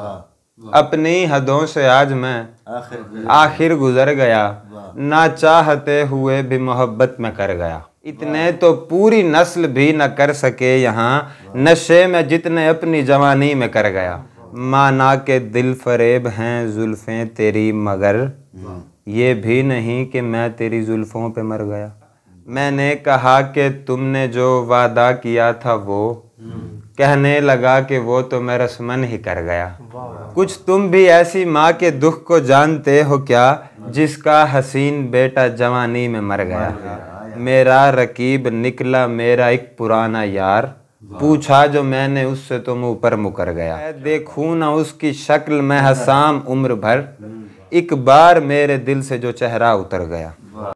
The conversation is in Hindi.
अपनी हदों से आज मैं आखिर गुजर गया ना चाहते हुए भी मोहब्बत में कर गया इतने तो पूरी नस्ल भी न कर सके यहाँ नशे में जितने अपनी जवानी में कर गया माना के दिल फरेब हैं जुल्फ़ें तेरी मगर ये भी नहीं कि मैं तेरी जुल्फ़ों पे मर गया मैंने कहा कि तुमने जो वादा किया था वो कहने लगा कि वो तो मैं रसमन ही कर गया कुछ तुम भी ऐसी माँ के दुख को जानते हो क्या जिसका हसीन बेटा जवानी में मर गया मेरा रकीब निकला मेरा एक पुराना यार पूछा जो मैंने उससे तुम ऊपर मुकर गया अच्छा। देखूँ ना उसकी शक्ल में हसाम उम्र भर हम्म। एक बार मेरे दिल से जो चेहरा उतर गया